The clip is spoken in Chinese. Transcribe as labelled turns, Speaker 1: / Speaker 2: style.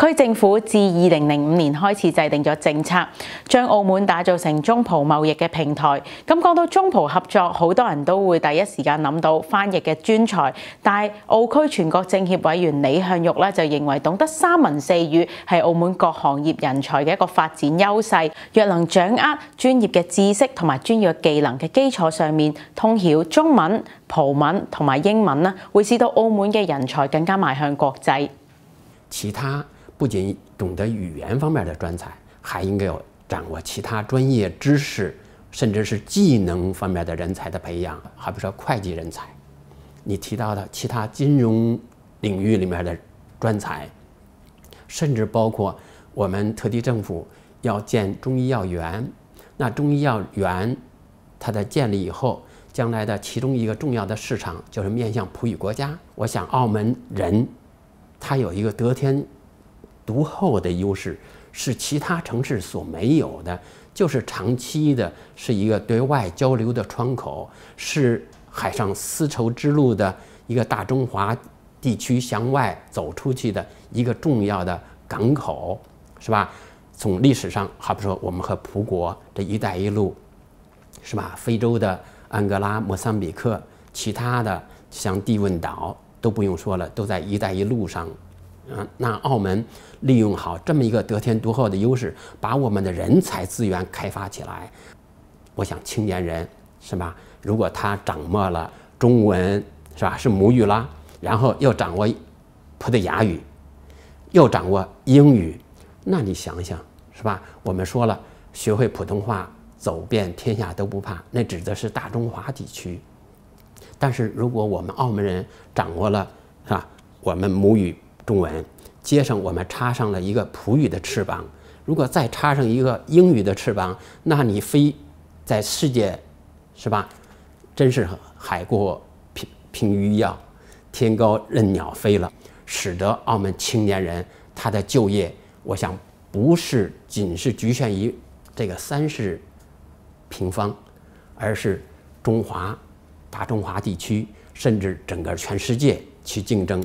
Speaker 1: 區政府自二零零五年開始制定咗政策，將澳門打造成中葡貿易嘅平台。咁講到中葡合作，好多人都會第一時間諗到翻譯嘅專才。但係澳區全國政協委員李向玉咧就認為，懂得三文四語係澳門各行業人才嘅一個發展優勢。若能掌握專業嘅知識同埋專業技能嘅基礎上面，通曉中文、葡文同埋英文啦，會使到澳門嘅人才更加邁向國際。
Speaker 2: 其他。不仅懂得语言方面的专才，还应该有掌握其他专业知识，甚至是技能方面的人才的培养。好比说会计人才，你提到的其他金融领域里面的专才，甚至包括我们特地政府要建中医药园。那中医药园它的建立以后，将来的其中一个重要的市场就是面向葡语国家。我想澳门人他有一个得天。独厚的优势是其他城市所没有的，就是长期的，是一个对外交流的窗口，是海上丝绸之路的一个大中华地区向外走出去的一个重要的港口，是吧？从历史上，好比说我们和葡国这一带一路，是吧？非洲的安哥拉、莫桑比克，其他的像地问岛都不用说了，都在一带一路上。嗯，那澳门利用好这么一个得天独厚的优势，把我们的人才资源开发起来。我想，青年人是吧？如果他掌握了中文，是吧？是母语啦，然后又掌握葡萄牙语，又掌握英语，那你想想是吧？我们说了，学会普通话，走遍天下都不怕，那指的是大中华地区。但是，如果我们澳门人掌握了是吧？我们母语。中文，接上我们插上了一个葡语的翅膀，如果再插上一个英语的翅膀，那你飞在世界，是吧？真是海阔凭凭鱼跃，天高任鸟飞了。使得澳门青年人他的就业，我想不是仅是局限于这个三十平方，而是中华、大中华地区，甚至整个全世
Speaker 1: 界去竞争。